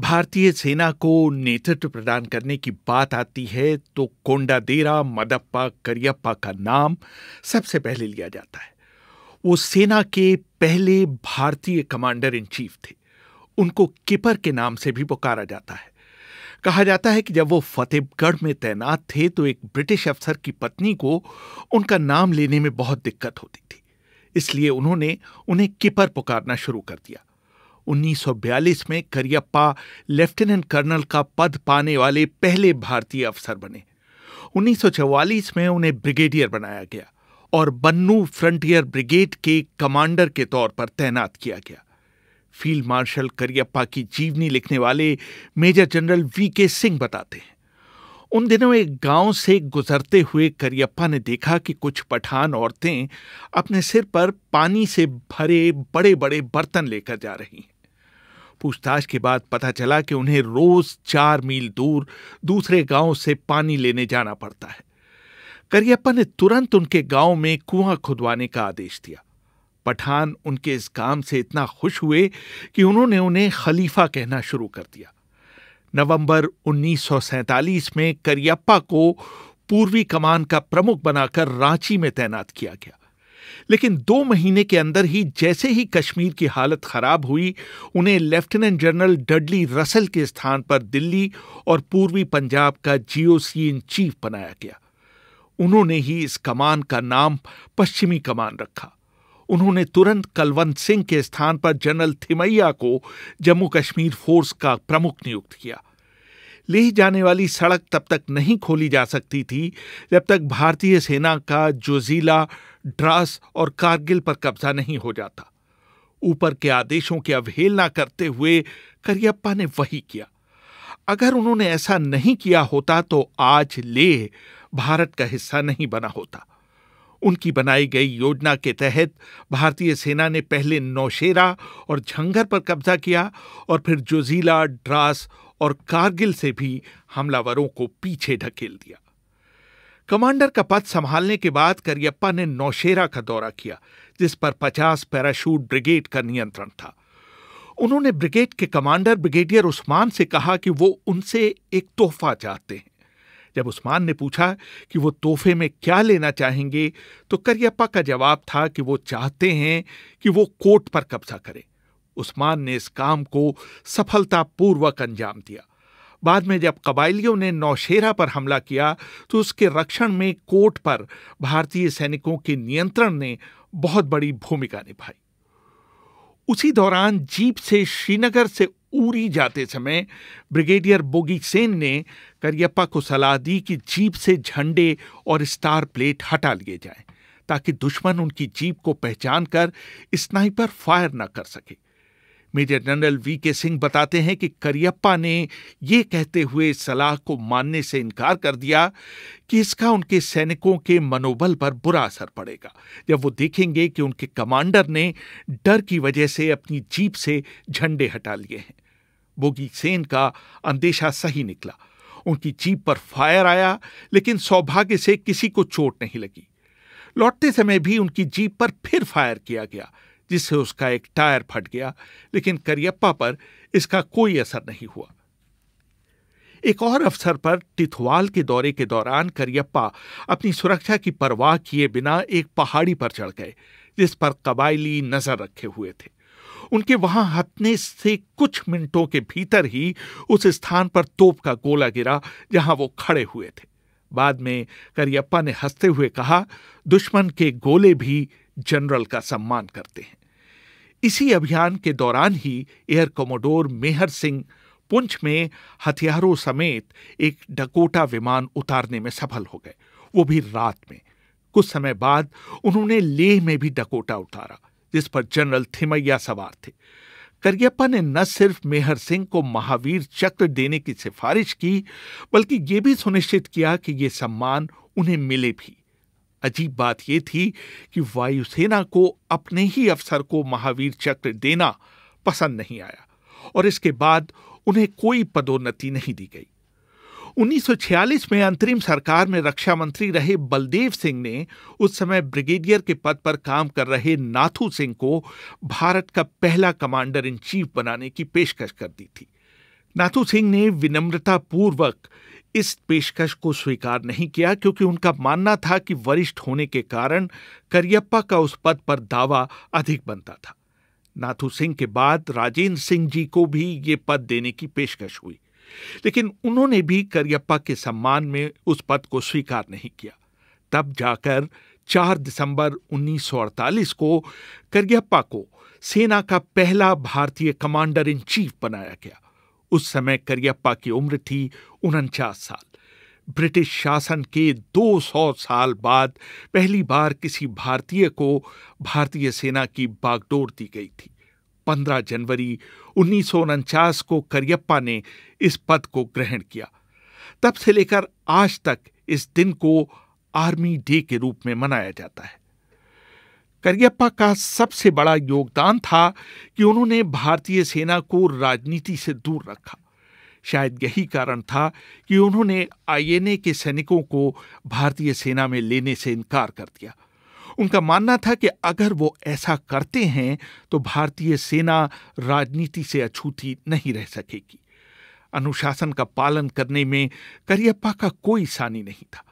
भारतीय सेना को नेतृत्व प्रदान करने की बात आती है तो कोंडादेरा मदप्पा करियप्पा का नाम सबसे पहले लिया जाता है वो सेना के पहले भारतीय कमांडर इन चीफ थे उनको किपर के नाम से भी पुकारा जाता है कहा जाता है कि जब वो फतेहगढ़ में तैनात थे तो एक ब्रिटिश अफसर की पत्नी को उनका नाम लेने में बहुत दिक्कत होती थी इसलिए उन्होंने उन्हें किपर पुकारना शुरू कर दिया 1942 में करियप्पा लेफ्टिनेंट कर्नल का पद पाने वाले पहले भारतीय अफसर बने 1944 में उन्हें ब्रिगेडियर बनाया गया और बन्नू फ्रंटियर ब्रिगेड के कमांडर के तौर पर तैनात किया गया फील्ड मार्शल करियप्पा की जीवनी लिखने वाले मेजर जनरल वी के सिंह बताते हैं उन दिनों एक गांव से गुजरते हुए करियप्पा ने देखा कि कुछ पठान औरतें अपने सिर पर पानी से भरे बड़े बड़े बर्तन लेकर जा रही हैं पूछताछ के बाद पता चला कि उन्हें रोज चार मील दूर दूसरे गांव से पानी लेने जाना पड़ता है करियप्पा ने तुरंत उनके गांव में कुआं खुदवाने का आदेश दिया पठान उनके इस काम से इतना खुश हुए कि उन्होंने उन्हें खलीफा कहना शुरू कर दिया नवंबर 1947 में करियप्पा को पूर्वी कमान का प्रमुख बनाकर रांची में तैनात किया गया लेकिन दो महीने के अंदर ही जैसे ही कश्मीर की हालत खराब हुई उन्हें लेफ्टिनेंट जनरल डडली रसल के स्थान पर दिल्ली और पूर्वी पंजाब का जीओसी इन चीफ बनाया गया उन्होंने ही इस कमान का नाम पश्चिमी कमान रखा उन्होंने तुरंत कलवंत सिंह के स्थान पर जनरल थिमैया को जम्मू कश्मीर फोर्स का प्रमुख नियुक्त किया लेह जाने वाली सड़क तब तक नहीं खोली जा सकती थी जब तक भारतीय सेना का जोजीला ड्रास और कारगिल पर कब्जा नहीं हो जाता ऊपर के आदेशों की अवहेलना करते हुए करियप्पा ने वही किया अगर उन्होंने ऐसा नहीं किया होता तो आज लेह भारत का हिस्सा नहीं बना होता उनकी बनाई गई योजना के तहत भारतीय सेना ने पहले नौशेरा और झंगर पर कब्जा किया और फिर जोजीला ड्रास और कारगिल से भी हमलावरों को पीछे ढकेल दिया कमांडर का पद संभालने के बाद करियप्पा ने नौशेरा का दौरा किया जिस पर 50 पैराशूट ब्रिगेड का नियंत्रण था उन्होंने ब्रिगेड के कमांडर ब्रिगेडियर उस्मान से कहा कि वो उनसे एक तोहफा चाहते हैं जब उस्मान ने पूछा कि वो तोहफे में क्या लेना चाहेंगे तो करियप्पा का जवाब था कि वो चाहते हैं कि वो कोर्ट पर कब्जा करें उस्मान ने इस काम को सफलतापूर्वक अंजाम दिया बाद में जब कबायलियों ने नौशेरा पर हमला किया तो उसके रक्षण में कोट पर भारतीय सैनिकों के नियंत्रण ने बहुत बड़ी भूमिका निभाई उसी दौरान जीप से श्रीनगर से उरी जाते समय ब्रिगेडियर बोगी सेन ने करियप्पा को सलाह दी कि जीप से झंडे और स्टार प्लेट हटा लिए जाएं ताकि दुश्मन उनकी जीप को पहचान कर स्नाइपर फायर न कर सके मेजर जनरल वी के सिंह बताते हैं कि करियप्पा ने ये कहते हुए सलाह को मानने से इनकार कर दिया कि इसका उनके सैनिकों के मनोबल पर बुरा असर पड़ेगा जब वो देखेंगे कि उनके कमांडर ने डर की वजह से अपनी जीप से झंडे हटा लिए हैं बोगी सेन का अंदेशा सही निकला उनकी जीप पर फायर आया लेकिन सौभाग्य से किसी को चोट नहीं लगी लौटते समय भी उनकी जीप पर फिर फायर किया गया जिससे उसका एक टायर फट गया लेकिन करियप्पा पर इसका कोई असर नहीं हुआ एक और अवसर पर टिथवाल के दौरे के दौरान करियप्पा अपनी सुरक्षा की परवाह किए बिना एक पहाड़ी पर चढ़ गए जिस पर कबायली नजर रखे हुए थे उनके वहां हटने से कुछ मिनटों के भीतर ही उस स्थान पर तोप का गोला गिरा जहां वो खड़े हुए थे बाद में करियप्पा ने हंसते हुए कहा दुश्मन के गोले भी जनरल का सम्मान करते हैं इसी अभियान के दौरान ही एयर कोमोडोर मेहर सिंह पुंछ में हथियारों समेत एक डकोटा विमान उतारने में सफल हो गए वो भी रात में कुछ समय बाद उन्होंने लेह में भी डकोटा उतारा जिस पर जनरल थिमैया सवार थे करियप्पा ने न सिर्फ मेहर सिंह को महावीर चक्र देने की सिफारिश की बल्कि ये भी सुनिश्चित किया कि ये सम्मान उन्हें मिले भी अजीब बात यह थी कि वायुसेना को अपने ही अफसर को महावीर चक्र देना पसंद नहीं आया और इसके बाद उन्हें कोई पदोन्नति नहीं दी गई 1946 में अंतरिम सरकार में रक्षा मंत्री रहे बलदेव सिंह ने उस समय ब्रिगेडियर के पद पर काम कर रहे नाथू सिंह को भारत का पहला कमांडर इन चीफ बनाने की पेशकश कर दी थी नाथू सिंह ने विनम्रता पूर्वक इस पेशकश को स्वीकार नहीं किया क्योंकि उनका मानना था कि वरिष्ठ होने के कारण करियप्पा का उस पद पर दावा अधिक बनता था नाथू सिंह के बाद राजेंद्र सिंह जी को भी ये पद देने की पेशकश हुई लेकिन उन्होंने भी करियप्पा के सम्मान में उस पद को स्वीकार नहीं किया तब जाकर 4 दिसंबर 1948 को करियप्पा को सेना का पहला भारतीय कमांडर इन चीफ बनाया गया उस समय करियप्पा की उम्र थी उनचास साल ब्रिटिश शासन के 200 साल बाद पहली बार किसी भारतीय को भारतीय सेना की बागडोर दी गई थी 15 जनवरी उन्नीस को करियप्पा ने इस पद को ग्रहण किया तब से लेकर आज तक इस दिन को आर्मी डे के रूप में मनाया जाता है करियप्पा का सबसे बड़ा योगदान था कि उन्होंने भारतीय सेना को राजनीति से दूर रखा शायद यही कारण था कि उन्होंने आईएनए के सैनिकों को भारतीय सेना में लेने से इनकार कर दिया उनका मानना था कि अगर वो ऐसा करते हैं तो भारतीय सेना राजनीति से अछूती नहीं रह सकेगी अनुशासन का पालन करने में करियप्पा का कोई सानी नहीं था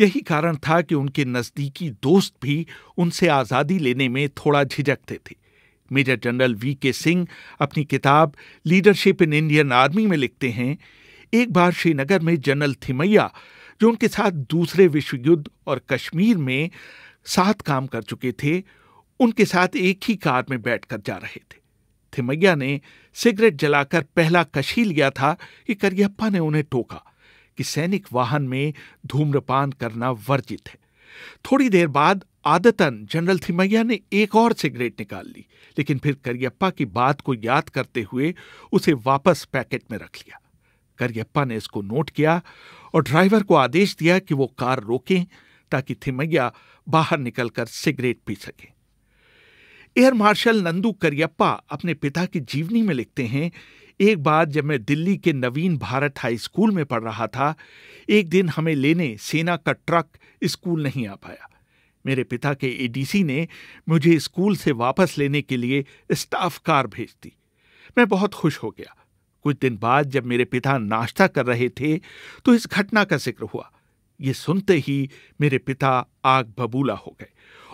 यही कारण था कि उनके नज़दीकी दोस्त भी उनसे आज़ादी लेने में थोड़ा झिझकते थे मेजर जनरल वी के सिंह अपनी किताब लीडरशिप इन इंडियन आर्मी में लिखते हैं एक बार श्रीनगर में जनरल थिमैया जो उनके साथ दूसरे विश्व युद्ध और कश्मीर में साथ काम कर चुके थे उनके साथ एक ही कार में बैठकर जा रहे थे थिमैया ने सिगरेट जलाकर पहला कशी लिया था कि करियप्पा ने उन्हें टोका कि सैनिक वाहन में धूम्रपान करना वर्जित है थोड़ी देर बाद आदतन जनरल थिमैया ने एक और सिगरेट निकाल ली लेकिन फिर करियप्पा की बात को याद करते हुए उसे वापस पैकेट में रख लिया करियप्पा ने इसको नोट किया और ड्राइवर को आदेश दिया कि वो कार रोकें ताकि थिमैया बाहर निकलकर सिगरेट पी सके एयर मार्शल नंदू करियप्पा अपने पिता की जीवनी में लिखते हैं एक बार जब मैं दिल्ली के नवीन भारत हाई स्कूल में पढ़ रहा था एक दिन हमें लेने सेना का ट्रक स्कूल नहीं आ पाया मेरे पिता के एडीसी ने मुझे स्कूल से वापस लेने के लिए स्टाफ कार भेज दी मैं बहुत खुश हो गया कुछ दिन बाद जब मेरे पिता नाश्ता कर रहे थे तो इस घटना का जिक्र हुआ ये सुनते ही मेरे पिता आग बबूला हो गए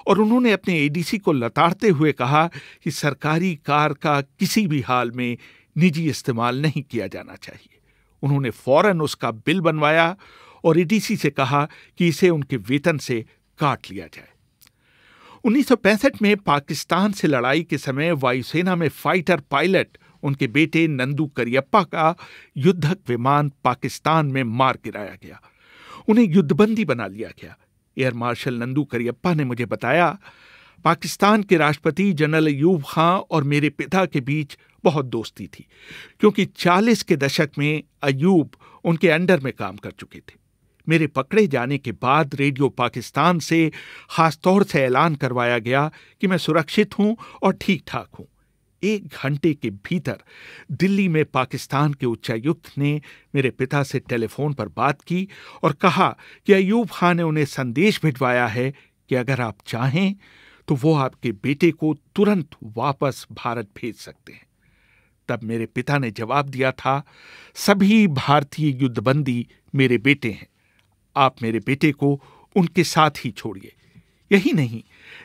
और उन्होंने अपने एडीसी को लताड़ते हुए कहा कि सरकारी कार का किसी भी हाल में निजी इस्तेमाल नहीं किया जाना चाहिए उन्होंने फौरन उसका बिल बनवाया और ईडीसी से कहा कि इसे उनके वेतन से काट लिया जाए 1965 में पाकिस्तान से लड़ाई के समय वायुसेना में फाइटर पायलट उनके बेटे नंदू करियप्पा का युद्धक विमान पाकिस्तान में मार गिराया गया उन्हें युद्धबंदी बना लिया गया एयर मार्शल नंदू करियप्पा ने मुझे बताया पाकिस्तान के राष्ट्रपति जनरल यूब खां और मेरे पिता के बीच बहुत दोस्ती थी क्योंकि 40 के दशक में अयूब उनके अंडर में काम कर चुके थे मेरे पकड़े जाने के बाद रेडियो पाकिस्तान से खासतौर से ऐलान करवाया गया कि मैं सुरक्षित हूं और ठीक ठाक हूं एक घंटे के भीतर दिल्ली में पाकिस्तान के उच्चायुक्त ने मेरे पिता से टेलीफोन पर बात की और कहा कि अयूब खान ने उन्हें संदेश भिजवाया है कि अगर आप चाहें तो वो आपके बेटे को तुरंत वापस भारत भेज सकते हैं तब मेरे पिता ने जवाब दिया था सभी भारतीय युद्धबंदी मेरे बेटे हैं आप मेरे बेटे को उनके साथ ही छोड़िए यही नहीं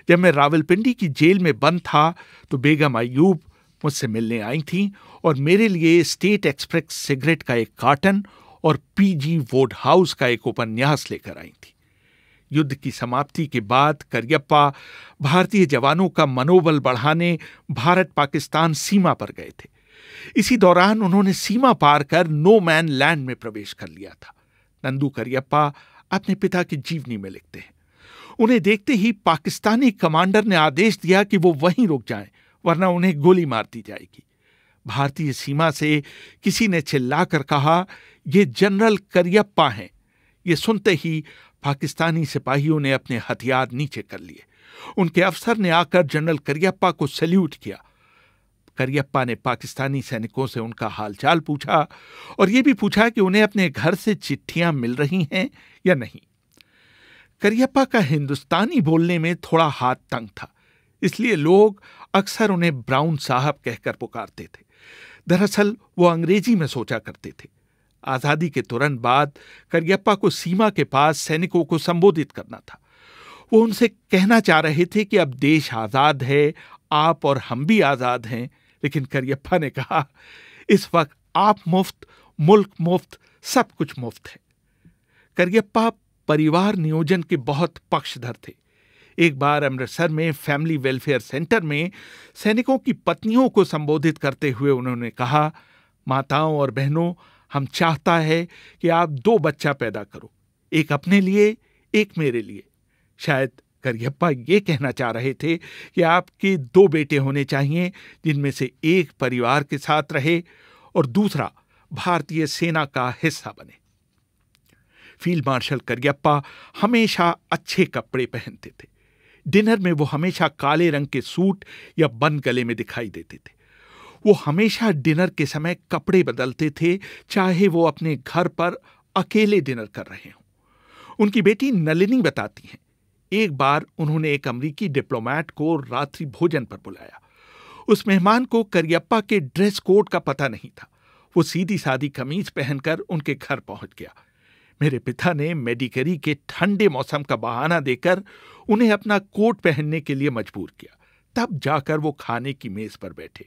जब मैं रावलपिंडी की जेल में बंद था तो बेगम अयूब मुझसे मिलने आई थीं और मेरे लिए स्टेट एक्सप्रेस सिगरेट का एक कार्टन और पीजी वोड हाउस का एक उपन्यास लेकर आई थी युद्ध की समाप्ति के बाद करियप्पा भारतीय जवानों का मनोबल बढ़ाने भारत पाकिस्तान सीमा पर गए थे इसी दौरान उन्होंने सीमा पार कर नो मैन लैंड में प्रवेश कर लिया था नंदू करियप्पा अपने पिता की जीवनी में लिखते हैं उन्हें देखते ही पाकिस्तानी कमांडर ने आदेश दिया कि वो वहीं रुक जाएं वरना उन्हें गोली मार दी जाएगी भारतीय सीमा से किसी ने चिल्लाकर कहा ये जनरल करियप्पा हैं ये सुनते ही पाकिस्तानी सिपाहियों ने अपने हथियार नीचे कर लिए उनके अफसर ने आकर जनरल करियप्पा को सैल्यूट किया करियप्पा ने पाकिस्तानी सैनिकों से उनका हालचाल पूछा और यह भी पूछा कि उन्हें अपने घर से चिट्ठियां मिल रही हैं या नहीं करियप्पा का हिंदुस्तानी बोलने में थोड़ा हाथ तंग था इसलिए लोग अक्सर उन्हें ब्राउन साहब कहकर पुकारते थे दरअसल वो अंग्रेजी में सोचा करते थे आज़ादी के तुरंत बाद करियप्पा को सीमा के पास सैनिकों को संबोधित करना था वो उनसे कहना चाह रहे थे कि अब देश आज़ाद है आप और हम भी आज़ाद हैं लेकिन करियप्पा ने कहा इस वक्त आप मुफ्त मुल्क मुफ्त सब कुछ मुफ्त है करियप्पा परिवार नियोजन के बहुत पक्षधर थे एक बार अमृतसर में फैमिली वेलफेयर सेंटर में सैनिकों की पत्नियों को संबोधित करते हुए उन्होंने कहा माताओं और बहनों हम चाहता है कि आप दो बच्चा पैदा करो एक अपने लिए एक मेरे लिए शायद करियप्पा ये कहना चाह रहे थे कि आपके दो बेटे होने चाहिए जिनमें से एक परिवार के साथ रहे और दूसरा भारतीय सेना का हिस्सा बने फील्ड मार्शल करियप्पा हमेशा अच्छे कपड़े पहनते थे डिनर में वो हमेशा काले रंग के सूट या बन गले में दिखाई देते थे वो हमेशा डिनर के समय कपड़े बदलते थे चाहे वो अपने घर पर अकेले डिनर कर रहे हों उनकी बेटी नलिनी बताती हैं एक बार उन्होंने एक अमरीकी डिप्लोमैट को रात्रि भोजन पर बुलाया उस मेहमान को करियप्पा के ड्रेस कोड का पता नहीं था वो सीधी सादी कमीज पहनकर उनके घर पहुंच गया मेरे पिता ने मेडिकरी के ठंडे मौसम का बहाना देकर उन्हें अपना कोट पहनने के लिए मजबूर किया तब जाकर वो खाने की मेज पर बैठे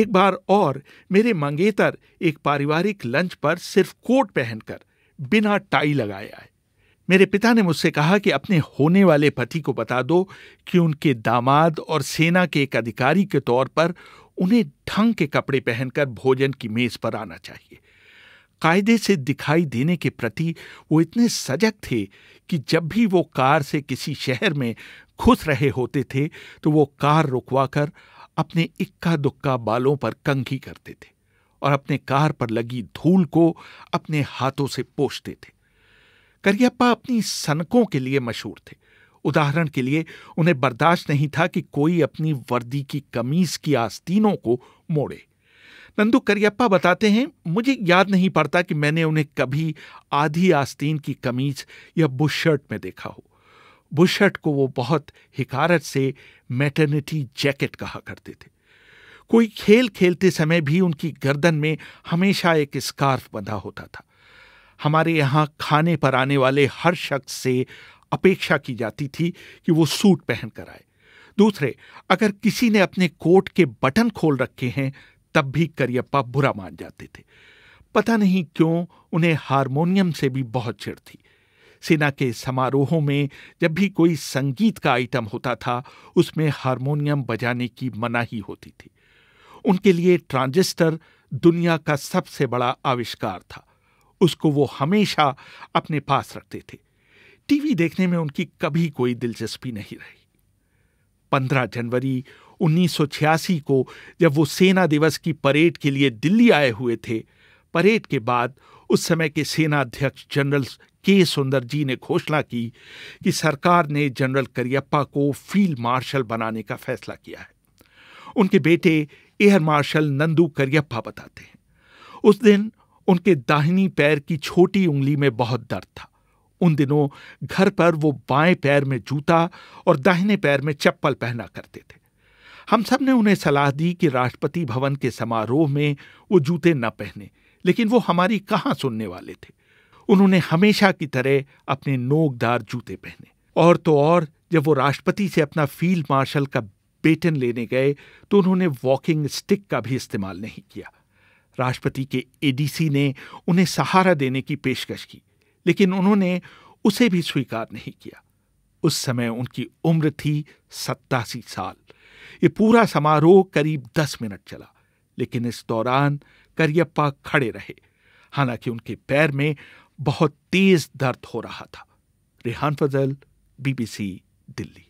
एक बार और मेरे मंगेतर एक पारिवारिक लंच पर सिर्फ कोट पहनकर बिना टाई लगाया है मेरे पिता ने मुझसे कहा कि अपने होने वाले पति को बता दो कि उनके दामाद और सेना के एक अधिकारी के तौर पर उन्हें ढंग के कपड़े पहनकर भोजन की मेज पर आना चाहिए कायदे से दिखाई देने के प्रति वो इतने सजग थे कि जब भी वो कार से किसी शहर में खुश रहे होते थे तो वो कार रुकवाकर अपने इक्का दुक्का बालों पर कंघी करते थे और अपने कार पर लगी धूल को अपने हाथों से पोषते थे करियप्पा अपनी सनकों के लिए मशहूर थे उदाहरण के लिए उन्हें बर्दाश्त नहीं था कि कोई अपनी वर्दी की कमीज की आस्तीनों को मोड़े नंदू करियप्पा बताते हैं मुझे याद नहीं पड़ता कि मैंने उन्हें कभी आधी आस्तीन की कमीज या बुशर्ट में देखा हो बुशर्ट को वो बहुत हिकारत से मैटर्निटी जैकेट कहा करते थे कोई खेल खेलते समय भी उनकी गर्दन में हमेशा एक स्कार्फ बंधा होता था हमारे यहाँ खाने पर आने वाले हर शख्स से अपेक्षा की जाती थी कि वो सूट पहन कर आए दूसरे अगर किसी ने अपने कोट के बटन खोल रखे हैं तब भी करियप्पा बुरा मान जाते थे पता नहीं क्यों उन्हें हारमोनियम से भी बहुत चिड़ थी सेना के समारोहों में जब भी कोई संगीत का आइटम होता था उसमें हारमोनियम बजाने की मनाही होती थी उनके लिए ट्रांजिस्टर दुनिया का सबसे बड़ा आविष्कार था उसको वो हमेशा अपने पास रखते थे टीवी देखने में उनकी कभी कोई दिलचस्पी नहीं रही 15 जनवरी 1986 को जब वो सेना दिवस की परेड के लिए दिल्ली आए हुए थे परेड के बाद उस समय के सेना अध्यक्ष जनरल के सुंदर जी ने घोषणा की कि सरकार ने जनरल करियप्पा को फील्ड मार्शल बनाने का फैसला किया है उनके बेटे एयर मार्शल नंदू करियप्पा बताते हैं उस दिन उनके दाहिनी पैर की छोटी उंगली में बहुत दर्द था उन दिनों घर पर वो बाएं पैर में जूता और दाहिने पैर में चप्पल पहना करते थे हम सब ने उन्हें सलाह दी कि राष्ट्रपति भवन के समारोह में वो जूते न पहने लेकिन वो हमारी कहाँ सुनने वाले थे उन्होंने हमेशा की तरह अपने नोकदार जूते पहने और तो और जब वो राष्ट्रपति से अपना फील्ड मार्शल का बेटन लेने गए तो उन्होंने वॉकिंग स्टिक का भी इस्तेमाल नहीं किया राष्ट्रपति के एडीसी ने उन्हें सहारा देने की पेशकश की लेकिन उन्होंने उसे भी स्वीकार नहीं किया उस समय उनकी उम्र थी सत्तासी साल ये पूरा समारोह करीब दस मिनट चला लेकिन इस दौरान करियप्पा खड़े रहे हालांकि उनके पैर में बहुत तेज दर्द हो रहा था रेहान फजल बीबीसी दिल्ली